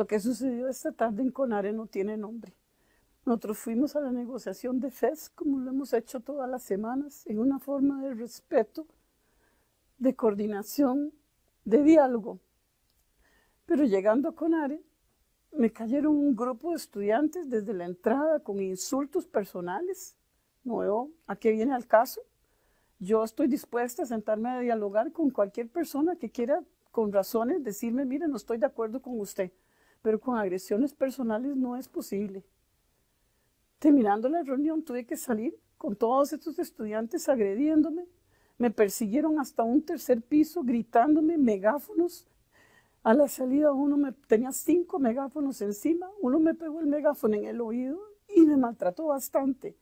Lo que sucedió esta tarde en Conare no tiene nombre. Nosotros fuimos a la negociación de FES, como lo hemos hecho todas las semanas, en una forma de respeto, de coordinación, de diálogo. Pero llegando a Conare, me cayeron un grupo de estudiantes desde la entrada con insultos personales. No veo a qué viene al caso. Yo estoy dispuesta a sentarme a dialogar con cualquier persona que quiera, con razones, decirme, mire, no estoy de acuerdo con usted pero con agresiones personales no es posible. Terminando la reunión tuve que salir con todos estos estudiantes agrediéndome. Me persiguieron hasta un tercer piso gritándome megáfonos. A la salida uno me, tenía cinco megáfonos encima, uno me pegó el megáfono en el oído y me maltrató bastante.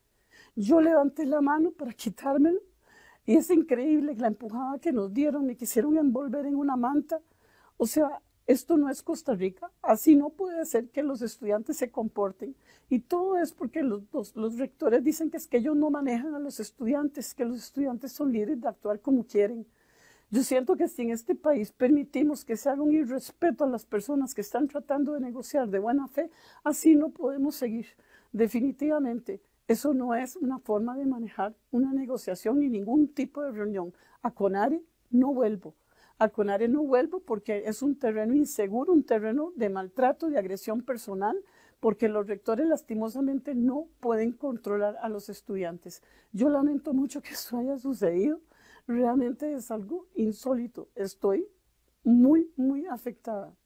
Yo levanté la mano para quitármelo y es increíble la empujada que nos dieron, me quisieron envolver en una manta. O sea, esto no es Costa Rica, así no puede ser que los estudiantes se comporten. Y todo es porque los, rectores dicen que es que ellos no manejan a los estudiantes, que los estudiantes son libres de actuar como quieren. Yo siento que si en este país permitimos que se haga un irrespeto a las personas que están tratando de negociar de buena fe, así no podemos seguir. Definitivamente, eso no es una forma de manejar una negociación ni ningún tipo de reunión. A Conare no vuelvo. A Conare no vuelvo porque es un terreno inseguro, un terreno de maltrato, de agresión personal, porque los rectores lastimosamente no pueden controlar a los estudiantes. Yo lamento mucho que eso haya sucedido. Realmente es algo insólito. Estoy muy, muy afectada.